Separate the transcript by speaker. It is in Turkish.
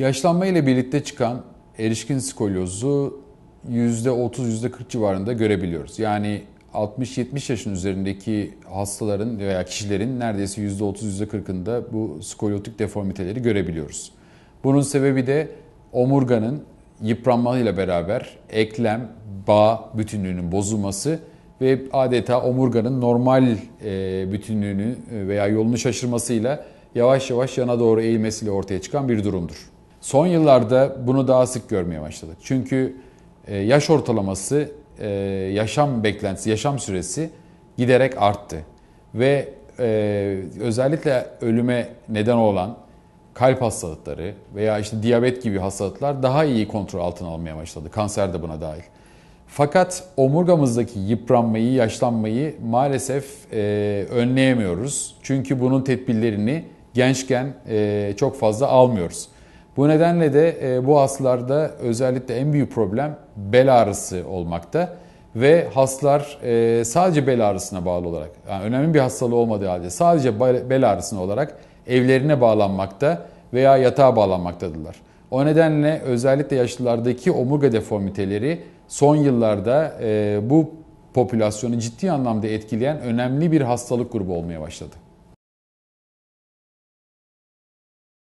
Speaker 1: Yaşlanma ile birlikte çıkan erişkin skolyozu %30-%40 civarında görebiliyoruz. Yani 60-70 yaşın üzerindeki hastaların veya kişilerin neredeyse %30-%40'ında bu skolyotik deformiteleri görebiliyoruz. Bunun sebebi de omurganın yıpranmasıyla beraber eklem, bağ bütünlüğünün bozulması ve adeta omurganın normal e, bütünlüğünü e, veya yolunu şaşırmasıyla yavaş yavaş yana doğru eğilmesiyle ortaya çıkan bir durumdur. Son yıllarda bunu daha sık görmeye başladık. Çünkü e, yaş ortalaması, e, yaşam beklentisi, yaşam süresi giderek arttı. Ve e, özellikle ölüme neden olan kalp hastalıkları veya işte diyabet gibi hastalıklar daha iyi kontrol altına almaya başladı. Kanser de buna dahil. Fakat omurgamızdaki yıpranmayı, yaşlanmayı maalesef e, önleyemiyoruz. Çünkü bunun tedbirlerini gençken e, çok fazla almıyoruz. Bu nedenle de e, bu hastalarda özellikle en büyük problem bel ağrısı olmakta ve hastalar e, sadece bel ağrısına bağlı olarak, yani önemli bir hastalığı olmadığı halde sadece bel ağrısına olarak evlerine bağlanmakta veya yatağa bağlanmaktadırlar. O nedenle özellikle yaşlılardaki omurga deformiteleri son yıllarda e, bu popülasyonu ciddi anlamda etkileyen önemli bir hastalık grubu olmaya başladı.